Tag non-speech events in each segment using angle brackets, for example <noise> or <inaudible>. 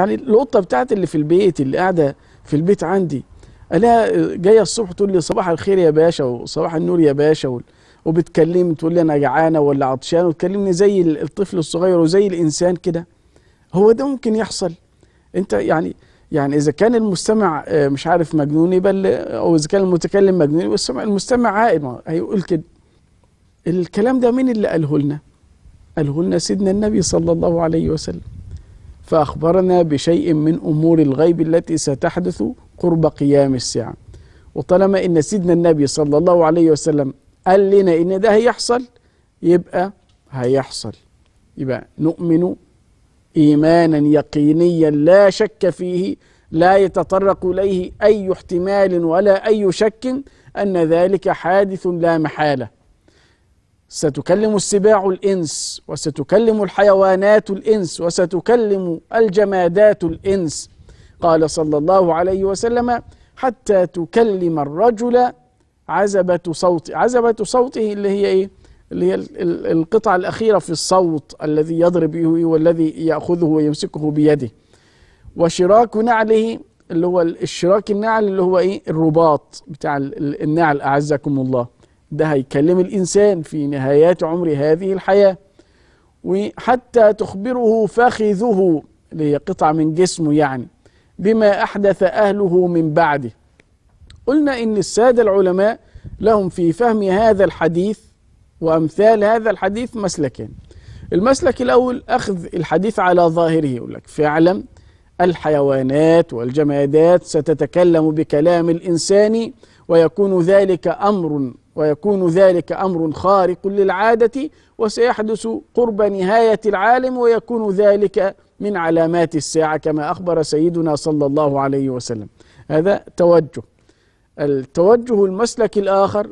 يعني القطه بتاعتي اللي في البيت اللي قاعده في البيت عندي الاقيها جايه الصبح تقول لي صباح الخير يا باشا وصباح النور يا باشا وبتكلمني تقول لي انا جعانه ولا عطشانه وتكلمني زي الطفل الصغير وزي الانسان كده هو ده ممكن يحصل انت يعني يعني اذا كان المستمع آه، مش عارف مجنون يبقى او اذا كان المتكلم مجنون والسمع المستمع عائل هيقول كده الكلام ده مين اللي قاله لنا؟ قاله لنا سيدنا النبي صلى الله عليه وسلم فأخبرنا بشيء من أمور الغيب التي ستحدث قرب قيام الساعة وطالما إن سيدنا النبي صلى الله عليه وسلم قال لنا إن ده هيحصل يبقى هيحصل يبقى نؤمن إيمانا يقينيا لا شك فيه لا يتطرق إليه أي احتمال ولا أي شك أن ذلك حادث لا محالة ستكلم السباع الإنس وستكلم الحيوانات الإنس وستكلم الجمادات الإنس قال صلى الله عليه وسلم حتى تكلم الرجل عزبة صوت عزبة صوته اللي هي إيه اللي هي القطعة الأخيرة في الصوت الذي يضرب به والذي يأخذه ويمسكه بيده وشراك نعله اللي هو الشراك النعل اللي هو إيه الرباط بتاع النعل أعزكم الله ده هيكلم الإنسان في نهايات عمر هذه الحياة وحتى تخبره فخذه اللي هي قطعة من جسمه يعني بما أحدث أهله من بعده قلنا إن السادة العلماء لهم في فهم هذا الحديث وأمثال هذا الحديث مسلكين المسلك الأول أخذ الحديث على ظاهره يقول لك فعلا الحيوانات والجمادات ستتكلم بكلام الإنسان ويكون ذلك أمر ويكون ذلك أمر خارق للعادة وسيحدث قرب نهاية العالم ويكون ذلك من علامات الساعة كما أخبر سيدنا صلى الله عليه وسلم هذا توجه التوجه المسلك الآخر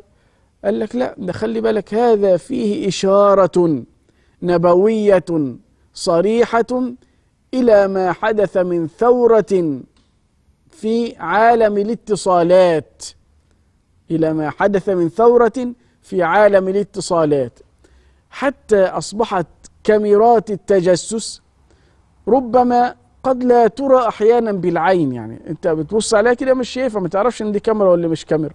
قال لك لا ده خلي بالك هذا فيه إشارة نبوية صريحة إلى ما حدث من ثورة في عالم الاتصالات إلى ما حدث من ثورة في عالم الاتصالات حتى أصبحت كاميرات التجسس ربما قد لا ترى أحيانا بالعين يعني أنت بتبص عليها كده مش شايفها ما تعرفش إن دي كاميرا ولا مش كاميرا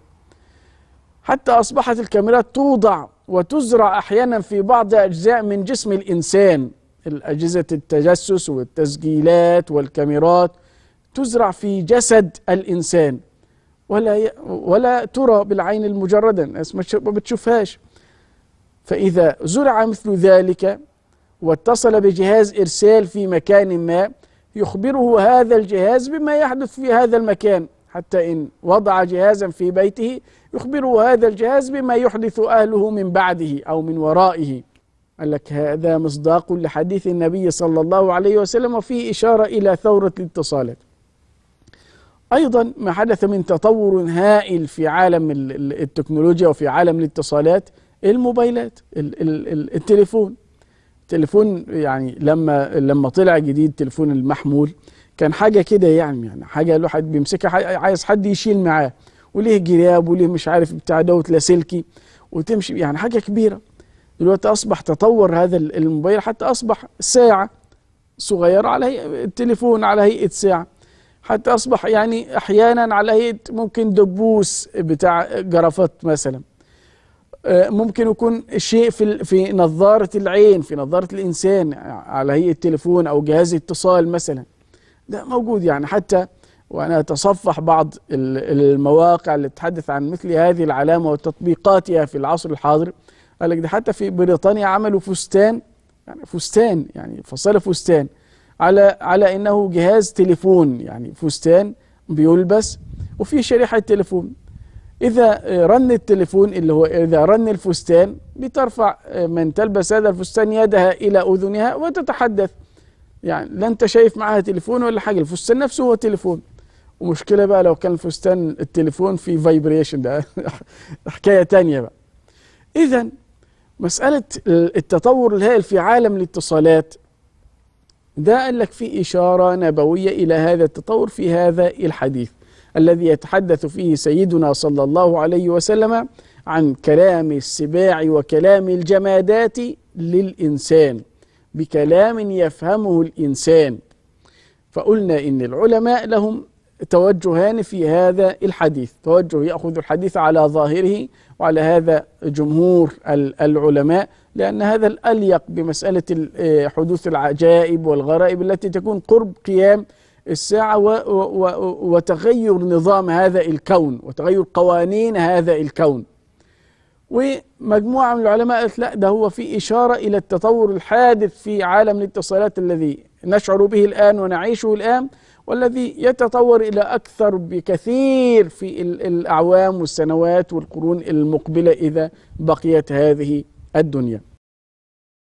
حتى أصبحت الكاميرات توضع وتزرع أحيانا في بعض أجزاء من جسم الإنسان الأجهزة التجسس والتسجيلات والكاميرات تزرع في جسد الإنسان ولا ولا ترى بالعين المجردا الناس ما بتشوفهاش فإذا زرع مثل ذلك واتصل بجهاز إرسال في مكان ما يخبره هذا الجهاز بما يحدث في هذا المكان حتى إن وضع جهازا في بيته يخبره هذا الجهاز بما يحدث أهله من بعده أو من ورائه قال لك هذا مصداق لحديث النبي صلى الله عليه وسلم وفيه إشارة إلى ثورة الاتصالات ايضا ما حدث من تطور هائل في عالم التكنولوجيا وفي عالم الاتصالات الموبايلات التليفون التليفون يعني لما لما طلع جديد تليفون المحمول كان حاجه كده يعني يعني حاجه الواحد بيمسكها عايز حد يشيل معاه وليه جراب وليه مش عارف بتاع دوت لاسلكي وتمشي يعني حاجه كبيره دلوقتي اصبح تطور هذا الموبايل حتى اصبح ساعه صغيره على التليفون على هيئه ساعه حتى أصبح يعني أحيانا على هيئة ممكن دبوس بتاع جرافات مثلا آه، ممكن يكون شيء في في نظارة العين في نظارة الإنسان على هيئة تليفون أو جهاز اتصال مثلا ده موجود يعني حتى وأنا أتصفح بعض المواقع اللي تتحدث عن مثل هذه العلامة وتطبيقاتها في العصر الحاضر قال لك ده حتى في بريطانيا عملوا فستان يعني فستان يعني فصل فستان على على انه جهاز تليفون يعني فستان بيلبس وفي شريحه تليفون اذا رن التليفون اللي هو اذا رن الفستان بترفع آه، من تلبس هذا الفستان يدها الى اذنها وتتحدث يعني لا انت شايف معاها تليفون ولا حاجه الفستان نفسه هو تليفون ومشكله بقى لو كان الفستان التليفون فيه فايبريشن ده <laughs> حكايه تانية بقى اذا مساله التطور الهائل في عالم الاتصالات ده قال لك في إشارة نبوية إلى هذا التطور في هذا الحديث الذي يتحدث فيه سيدنا صلى الله عليه وسلم عن كلام السباع وكلام الجمادات للإنسان بكلام يفهمه الإنسان فقلنا إن العلماء لهم توجهان في هذا الحديث توجه يأخذ الحديث على ظاهره وعلى هذا جمهور العلماء لأن هذا الأليق بمسألة آه، حدوث العجائب والغرائب التي تكون قرب قيام الساعة وتغير نظام هذا الكون وتغير قوانين هذا الكون ومجموعة من العلماء قالت لا ده هو في إشارة إلى التطور الحادث في عالم الاتصالات الذي نشعر به الآن ونعيشه الآن والذي يتطور إلى أكثر بكثير في الأعوام والسنوات والقرون المقبلة إذا بقيت هذه الدنيا